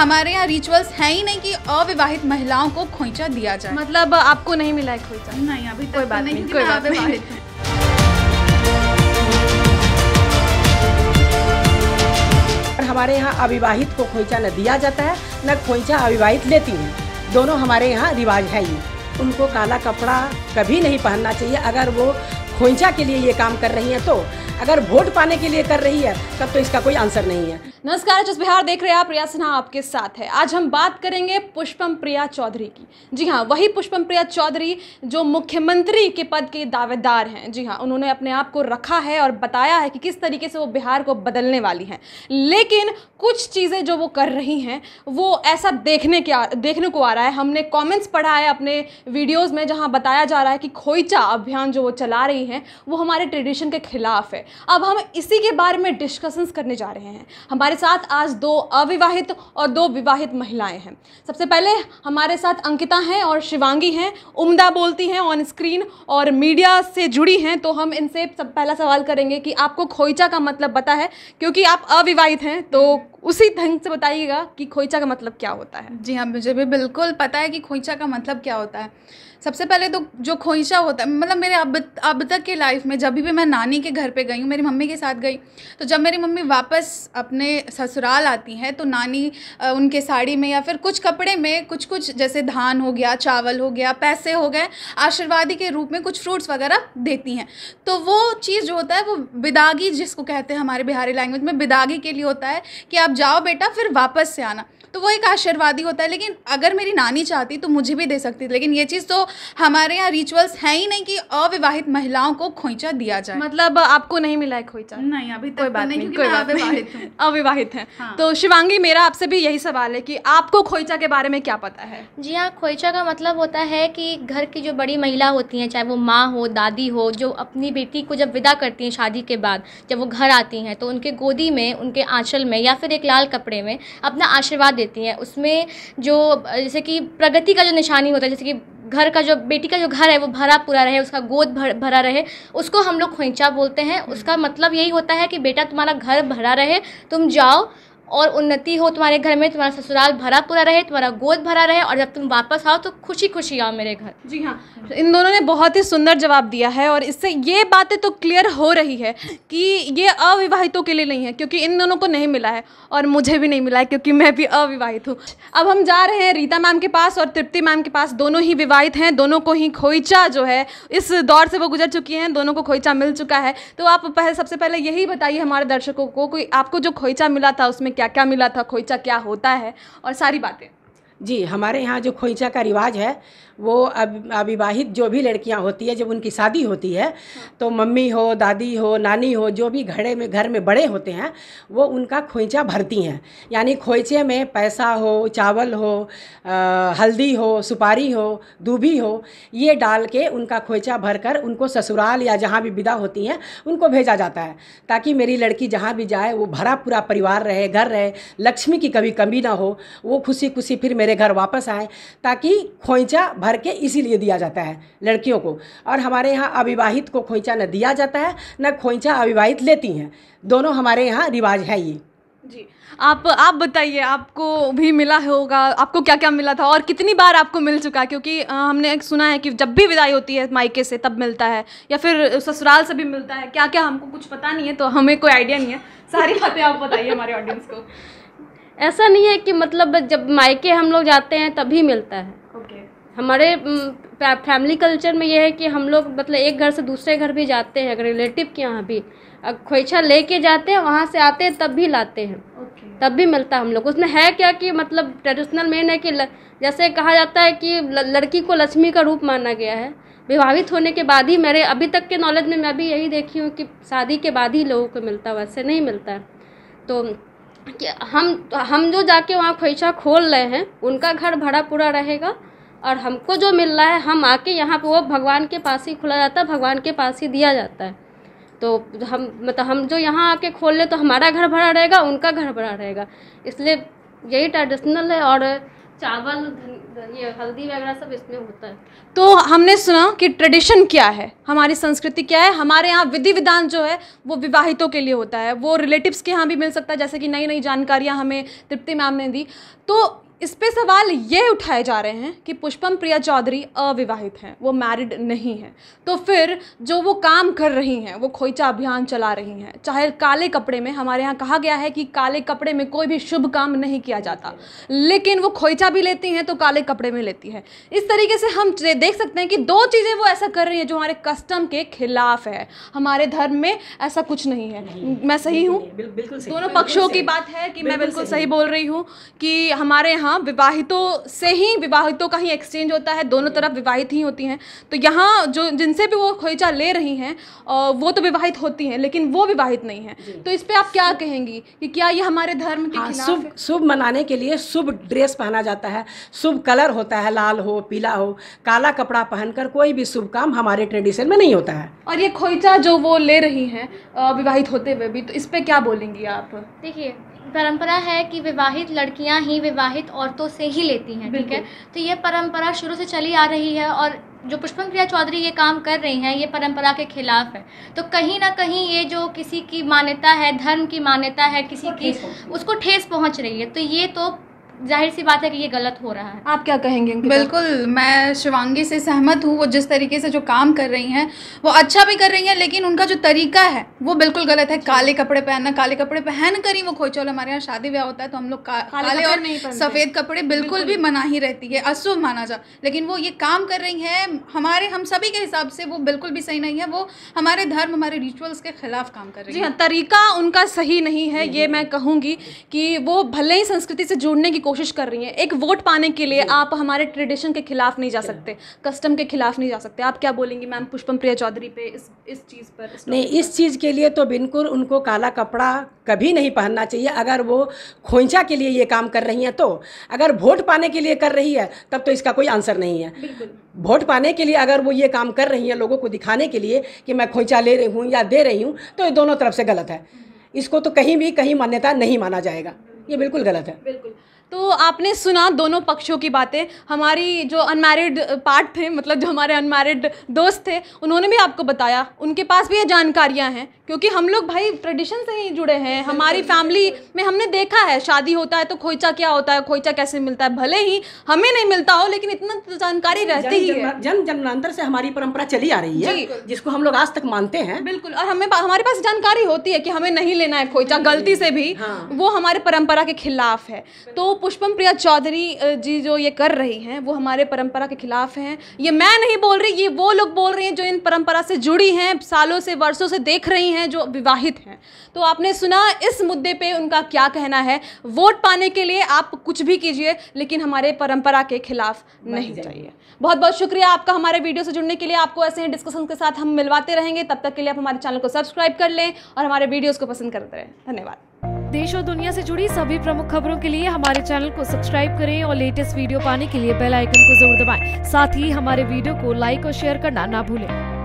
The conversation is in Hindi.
हमारे यहाँ रिचुअल्स है ही नहीं कि अविवाहित महिलाओं को खोइचा दिया जाए मतलब आपको नहीं मिला है खोइचा नहीं अभी कोई तो बात नहीं नहीं, कोई बात नहीं नहीं। हमारे यहाँ अविवाहित को खोइचा न दिया जाता है न खोइचा अविवाहित लेती है दोनों हमारे यहाँ रिवाज है ही उनको काला कपड़ा कभी नहीं पहनना चाहिए अगर वो खोइंचा के लिए ये काम कर रही हैं तो अगर वोट पाने के लिए कर रही है तब तो इसका कोई आंसर नहीं है नमस्कार जस बिहार देख रहे हैं आप प्रिया सिन्हा आपके साथ है आज हम बात करेंगे पुष्पम प्रिया चौधरी की जी हाँ वही पुष्पम प्रिया चौधरी जो मुख्यमंत्री के पद के दावेदार हैं जी हाँ उन्होंने अपने आप को रखा है और बताया है कि किस तरीके से वो बिहार को बदलने वाली हैं लेकिन कुछ चीज़ें जो वो कर रही हैं वो ऐसा देखने के देखने को आ रहा है हमने कॉमेंट्स पढ़ा है अपने वीडियोज़ में जहाँ बताया जा रहा है कि खोइचा अभियान जो वो चला रही है हैं वो हमारे ट्रेडिशन के खिलाफ है अब हम इसी के बारे में डिस्कशंस करने जा रहे हैं हमारे साथ आज दो अविवाहित और दो विवाहित महिलाएं हैं सबसे पहले हमारे साथ अंकिता हैं और शिवांगी हैं उमदा बोलती हैं ऑन स्क्रीन और मीडिया से जुड़ी हैं तो हम इनसे सब पहला सवाल करेंगे कि आपको खोइचा का मतलब पता है क्योंकि आप अविवाहित हैं तो उसी ढंग से बताइएगा कि खोइचा का मतलब क्या होता है जी हाँ मुझे भी बिल्कुल पता है कि खोइचा का मतलब क्या होता है सबसे पहले तो जो खोइचा होता है मतलब मेरे अब अब तक के लाइफ में जब भी मैं नानी के घर पे गई हूँ मेरी मम्मी के साथ गई तो जब मेरी मम्मी वापस अपने ससुराल आती हैं तो नानी उनके साड़ी में या फिर कुछ कपड़े में कुछ कुछ जैसे धान हो गया चावल हो गया पैसे हो गए आशीर्वादी के रूप में कुछ फ्रूट्स वगैरह देती हैं तो वो चीज़ जो होता है वो बिदागी जिसको कहते हैं हमारे बिहारी लैंग्वेज में बिदागी के लिए होता है कि आप आप जाओ बेटा फिर वापस से आना तो वो एक आशीर्वादी होता है लेकिन अगर मेरी नानी चाहती तो मुझे भी दे सकती थी लेकिन ये चीज़ तो हमारे यहाँ रिचुअल्स हैं ही नहीं कि अविवाहित महिलाओं को खोइचा दिया जाए मतलब आपको नहीं मिला है खोइचा नहीं अभी कोई तो बात नहीं कोई बात नहीं अविवाहित हैं हाँ। तो शिवांगी मेरा आपसे भी यही सवाल है कि आपको खोइचा के बारे में क्या पता है जी हाँ खोइचा का मतलब होता है कि घर की जो बड़ी महिला होती हैं चाहे वो माँ हो दादी हो जो अपनी बेटी को जब विदा करती हैं शादी के बाद जब वो घर आती हैं तो उनके गोदी में उनके आंचल में या फिर एक लाल कपड़े में अपना आशीर्वाद देती हैं उसमें जो जैसे कि प्रगति का जो निशानी होता है जैसे कि घर का जो बेटी का जो घर है वो भरा पूरा रहे उसका गोद भर भरा रहे उसको हम लोग खोइचा बोलते हैं उसका मतलब यही होता है कि बेटा तुम्हारा घर भरा रहे तुम जाओ और उन्नति हो तुम्हारे घर में तुम्हारा ससुराल भरा पूरा रहे तुम्हारा गोद भरा रहे और जब तुम वापस आओ तो खुशी खुशी आओ मेरे घर जी हाँ तो इन दोनों ने बहुत ही सुंदर जवाब दिया है और इससे ये बातें तो क्लियर हो रही है कि ये अविवाहितों के लिए नहीं है क्योंकि इन दोनों को नहीं मिला है और मुझे भी नहीं मिला है क्योंकि मैं भी अविवाहित हूँ अब हम जा रहे हैं रीता मैम के पास और तृप्ति मैम के पास दोनों ही विवाहित हैं दोनों को ही खोइचा जो है इस दौर से वो गुजर चुकी हैं दोनों को खोइचा मिल चुका है तो आप पहले सबसे पहले यही बताइए हमारे दर्शकों को कि आपको जो खोइचा मिला था उसमें क्या क्या मिला था खोइचा क्या होता है और सारी बातें जी हमारे यहाँ जो खोइचा का रिवाज है वो अब अविवाहित जो भी लड़कियाँ होती है जब उनकी शादी होती है तो मम्मी हो दादी हो नानी हो जो भी घड़े में घर में बड़े होते हैं वो उनका खोइचा भरती हैं यानी खोइचे में पैसा हो चावल हो आ, हल्दी हो सुपारी हो दूबी हो ये डाल के उनका खोइचा भर कर उनको ससुराल या जहाँ भी विदा होती हैं उनको भेजा जाता है ताकि मेरी लड़की जहाँ भी जाए वो भरा पूरा परिवार रहे घर रहे लक्ष्मी की कभी कमी ना हो वो खुशी खुशी फिर मेरे मेरे घर वापस आएँ ताकि खोइचा भर के इसीलिए दिया जाता है लड़कियों को और हमारे यहाँ अविवाहित को खोइचा न दिया जाता है न खोइचा अविवाहित लेती हैं दोनों हमारे यहाँ रिवाज है ये जी आप आप बताइए आपको भी मिला होगा आपको क्या क्या मिला था और कितनी बार आपको मिल चुका क्योंकि आ, हमने सुना है कि जब भी विदाई होती है मायके से तब मिलता है या फिर ससुराल से भी मिलता है क्या क्या हमको कुछ पता नहीं है तो हमें कोई आइडिया नहीं है सारी बातें आप बताइए हमारे ऑडियंस को ऐसा नहीं है कि मतलब जब मायके हम लोग जाते हैं तभी मिलता है okay. हमारे फैमिली कल्चर में यह है कि हम लोग मतलब एक घर से दूसरे घर भी जाते हैं अगर रिलेटिव के यहाँ भी खोइछा लेके जाते हैं वहाँ से आते हैं तब भी लाते हैं okay. तब भी मिलता है हम लोग उसमें है क्या कि मतलब ट्रेडिशनल मेन है कि ल, जैसे कहा जाता है कि ल, लड़की को लक्ष्मी का रूप माना गया है विवाहित होने के बाद ही मेरे अभी तक के नॉलेज में मैं भी यही देखी हूँ कि शादी के बाद ही लोगों को मिलता वैसे नहीं मिलता है तो हम हम जो जाके वहाँ खोइछा खोल रहे हैं उनका घर भरा पूरा रहेगा और हमको जो मिल रहा है हम आके यहाँ पे वो भगवान के पास ही खुला जाता है भगवान के पास ही दिया जाता है तो हम मतलब हम जो यहाँ आके खोल ले तो हमारा घर भरा रहेगा उनका घर भरा रहेगा इसलिए यही ट्रेडिशनल है और चावल धन ये हल्दी वगैरह सब इसमें होता है तो हमने सुना कि ट्रेडिशन क्या है हमारी संस्कृति क्या है हमारे यहाँ विधि विधान जो है वो विवाहितों के लिए होता है वो रिलेटिव्स के यहाँ भी मिल सकता है जैसे कि नई नई जानकारियाँ हमें तृप्ति मैम ने दी तो इस पे सवाल ये उठाए जा रहे हैं कि पुष्पम प्रिया चौधरी अविवाहित हैं वो मैरिड नहीं हैं तो फिर जो वो काम कर रही हैं वो खोइचा अभियान चला रही हैं चाहे काले कपड़े में हमारे यहाँ कहा गया है कि काले कपड़े में कोई भी शुभ काम नहीं किया जाता लेकिन वो खोइचा भी लेती हैं तो काले कपड़े में लेती हैं इस तरीके से हम देख सकते हैं कि दो चीज़ें वो ऐसा कर रही हैं जो हमारे कस्टम के खिलाफ है हमारे धर्म में ऐसा कुछ नहीं है मैं सही हूँ दोनों पक्षों की बात है कि मैं बिल्कुल सही बोल रही हूँ कि हमारे यहाँ यहाँ विवाहितों से ही विवाहितों का ही एक्सचेंज होता है दोनों तरफ विवाहित ही होती हैं तो यहाँ जो जिनसे भी वो खोईचा ले रही हैं वो तो विवाहित होती हैं लेकिन वो विवाहित नहीं है तो इस पर आप क्या कहेंगी कि क्या ये हमारे धर्म के हाँ, शुभ शुभ मनाने के लिए शुभ ड्रेस पहना जाता है शुभ कलर होता है लाल हो पीला हो काला कपड़ा पहनकर कोई भी शुभ काम हमारे ट्रेडिशन में नहीं होता है और ये खोईचा जो वो ले रही हैं विवाहित होते हुए भी तो इस पर क्या बोलेंगी आप देखिए परंपरा है कि विवाहित लड़कियां ही विवाहित औरतों से ही लेती हैं ठीक है तो ये परंपरा शुरू से चली आ रही है और जो पुष्पम प्रिया चौधरी ये काम कर रही हैं ये परंपरा के खिलाफ है तो कहीं ना कहीं ये जो किसी की मान्यता है धर्म की मान्यता है किसी की उसको ठेस पहुंच रही है तो ये तो जाहिर सी बात है कि ये गलत हो रहा है आप क्या कहेंगे बिल्कुल मैं शिवांगी से सहमत हूँ वो जिस तरीके से जो काम कर रही हैं वो अच्छा भी कर रही हैं लेकिन उनका जो तरीका है वो बिल्कुल गलत है काले कपड़े पहनना काले कपड़े पहन कर ही वो खोई चलो हमारे यहाँ शादी ब्याह होता है तो हम लोग का, काले, काले और नहीं सफ़ेद कपड़े बिल्कुल भी मना ही रहती है अशुभ माना जा लेकिन वो ये काम कर रही है हमारे हम सभी के हिसाब से वो बिल्कुल भी सही नहीं है वो हमारे धर्म हमारे रिचुअल्स के खिलाफ काम कर रही है हाँ, तरीका उनका सही नहीं है ये मैं कहूँगी कि वो भले ही संस्कृति से जुड़ने की कोशिश कर रही हैं एक वोट पाने के लिए आप हमारे ट्रेडिशन के खिलाफ नहीं जा सकते कस्टम के खिलाफ नहीं जा सकते आप क्या बोलेंगी मैम पुष्पम प्रिया चौधरी पे इस इस चीज़ पर इस नहीं इस चीज़ के लिए तो बिल्कुल उनको काला कपड़ा कभी नहीं पहनना चाहिए अगर वो खोइंचा के लिए ये काम कर रही हैं तो अगर वोट पाने के लिए कर रही है तब तो इसका कोई आंसर नहीं है वोट पाने के लिए अगर वो ये काम कर रही हैं लोगों को दिखाने के लिए कि मैं खोइंचा ले रही हूँ या दे रही हूँ तो ये दोनों तरफ से गलत है हम्म। इसको तो कहीं भी कहीं मान्यता नहीं माना जाएगा ये बिल्कुल गलत है बिल्कुल तो आपने सुना दोनों पक्षों की बातें हमारी जो अनमैरिड पार्ट थे मतलब जो हमारे अनमैरिड दोस्त थे उन्होंने भी आपको बताया उनके पास भी ये जानकारियाँ हैं क्योंकि हम लोग भाई ट्रेडिशन से ही जुड़े हैं हमारी फैमिली में हमने देखा है शादी होता है तो खोइचा क्या होता है खोइचा कैसे मिलता है भले ही हमें नहीं मिलता हो लेकिन इतना तो जानकारी रहती ही है जन्म जन्मांतर से हमारी परंपरा चली आ रही है जिसको हम लोग आज तक मानते हैं बिल्कुल और हमें हमारे पास जानकारी होती है कि हमें नहीं लेना है खोइचा गलती से भी हाँ। वो हमारे परंपरा के खिलाफ है तो पुष्पम प्रिया चौधरी जी जो ये कर रही हैं वो हमारे परंपरा के खिलाफ हैं ये मैं नहीं बोल रही ये वो लोग बोल रहे हैं जो इन परंपरा से जुड़ी हैं सालों से वर्षों से देख रही हैं हैं जो विवाहित हैं तो आपने सुना इस मुद्दे पे उनका क्या कहना है वोट पाने के लिए आप कुछ भी कीजिए लेकिन हमारे परंपरा के खिलाफ नहीं चाहिए बहुत बहुत शुक्रिया आपका हमारे वीडियो से जुड़ने के लिए आपको ऐसे ही डिस्कशन के साथ हम मिलवाते रहेंगे तब तक के लिए आप हमारे चैनल को सब्सक्राइब कर लें और हमारे वीडियोज़ को पसंद करते रहें धन्यवाद देश और दुनिया से जुड़ी सभी प्रमुख खबरों के लिए हमारे चैनल को सब्सक्राइब करें और लेटेस्ट वीडियो पाने के लिए बेल आइकन को जरूर दबाएं। साथ ही हमारे वीडियो को लाइक और शेयर करना ना भूलें